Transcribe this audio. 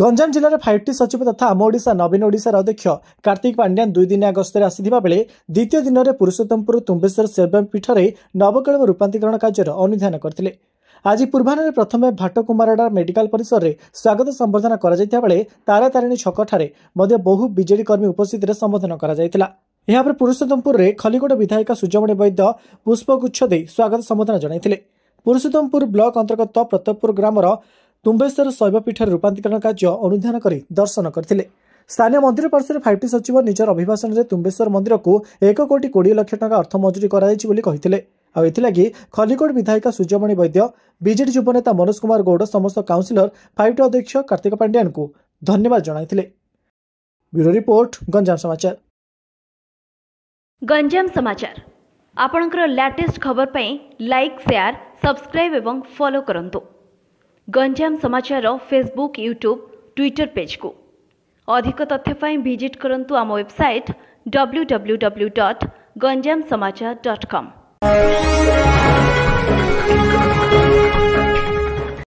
ଗଞ୍ଜାମ ଜିଲ୍ଲାରେ ଫାଇଭ୍ ଟି ସଚିବ ତଥା ଆମ ଓଡ଼ିଶା ନବୀନ ଓଡ଼ିଶାର ଅଧ୍ୟକ୍ଷ କାର୍ତ୍ତିକ ପାଣ୍ଡ୍ୟାନ୍ ଦୁଇଦିନିଆ ଗସ୍ତରେ ଆସିଥିବା ବେଳେ ଦ୍ୱିତୀୟ ଦିନରେ ପୁରୁଷୋତ୍ତମପୁର ତୁମ୍ବେଶ୍ୱର ସେବ୍ୟାମ୍ ପୀଠରେ ନବକଳେବ ରୂପାନ୍ତରଣ କାର୍ଯ୍ୟର ଅନୁଧ୍ୟାନ କରିଥିଲେ ଆଜି ପୂର୍ବାହ୍ନରେ ପ୍ରଥମେ ଭାଟକୁମାରଡ଼ା ମେଡିକାଲ ପରିସରରେ ସ୍ୱାଗତ ସମ୍ବର୍ଦ୍ଧନା କରାଯାଇଥିବା ବେଳେ ତାରାତାରିଣୀ ଛକଠାରେ ମଧ୍ୟ ବହୁ ବିଜେଡି କର୍ମୀ ଉପସ୍ଥିତିରେ ସମ୍ବୋଧନ କରାଯାଇଥିଲା ଏହାପରେ ପୁରୁଷୋତ୍ତମପୁରରେ ଖଲିଗୋଡ଼ ବିଧାୟିକା ସୂର୍ଯ୍ୟମଣି ବୈଦ୍ୟ ପୁଷ୍ପଗୁଚ୍ଛ ଦେଇ ସ୍ୱାଗତ ସମ୍ବର୍ଦ୍ଧନା ଜଣାଇଥିଲେ ପୁରୁଷୋତ୍ତମପୁର ବ୍ଲକ ଅନ୍ତର୍ଗତ ପ୍ରତାପପୁର ଗ୍ରାମର तुम्बेश्वर शैवपीठ रूपांतरण कार्य अनुधान कर दर्शन करते स्थानीय मंदिर पार्श्व फाइव टी सचिव निजर अभिभाषण से तुम्बेश्वर मंदिर को एक कोटी कोड़े लक्ष टा अर्थ मजूरी करी खलिकोट विधायिका सूर्यमणि वैद्य विजे युवनेता मनोज कुमार गौड़ समस्त काउनसिलर फाइव टी अध्यक्ष कार्तिक पांड्यान को धन्यवाद जनइले लाटेस्ट खबर लाइक सेयार सब्सक्राइब एवं फॉलो करूँ ଗଞ୍ଜାମ ସମାଚାର ଫେସବୁକ୍ ୟୁଟ୍ୟୁବ୍ ଟ୍ୱିଟର ପେଜ୍କୁ ଅଧିକ ତଥ୍ୟ ପାଇଁ ଭିଜିଟ୍ କରନ୍ତୁ ଆମ website W W W dot Ganjam Samachar dot କମ୍